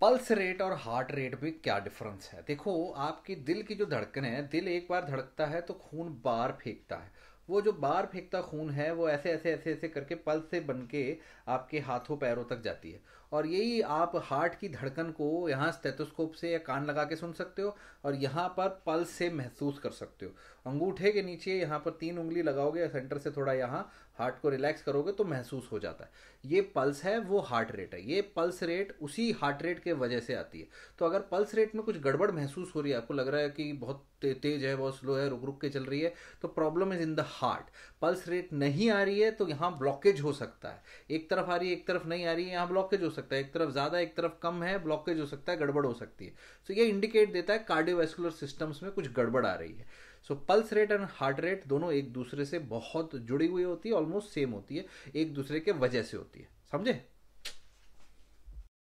pulse rate और heart rate में क्या डिफरेंस है देखो आपके दिल की जो धड़कन है दिल एक बार धड़कता है तो खून बार फेंकता है वो जो बाहर फेंकता खून है वो ऐसे ऐसे ऐसे ऐसे करके पल्स से बन के आपके हाथों पैरों तक जाती है और यही आप हार्ट की धड़कन को यहाँ स्टेथोस्कोप से या कान लगा के सुन सकते हो और यहाँ पर पल्स से महसूस कर सकते हो अंगूठे के नीचे यहाँ पर तीन उंगली लगाओगे सेंटर से थोड़ा यहाँ हार्ट को रिलैक्स करोगे तो महसूस हो जाता है ये पल्स है वो हार्ट रेट है ये पल्स रेट उसी हार्ट रेट के वजह से आती है तो अगर पल्स रेट में कुछ गड़बड़ महसूस हो रही है आपको लग रहा है कि बहुत तेज है बहुत स्लो है रुक रुक के चल रही है तो problem is in the heart pulse rate नहीं आ रही है तो यहाँ ब्लॉकेज हो सकता है एक तरफ आ रही है एक तरफ नहीं आ रही है यहाँ ब्लॉकेज हो सकता है एक तरफ ज़्यादा एक तरफ कम है ब्लॉकेज हो सकता है गड़बड़ हो सकती है सो so, ये इंडिकेट देता है कार्डियोवेस्कुलर सिस्टम्स में कुछ गड़बड़ आ रही है so pulse rate and heart rate दोनों एक दूसरे से बहुत जुड़ी हुई होती है ऑलमोस्ट सेम होती है एक दूसरे के वजह से होती है समझे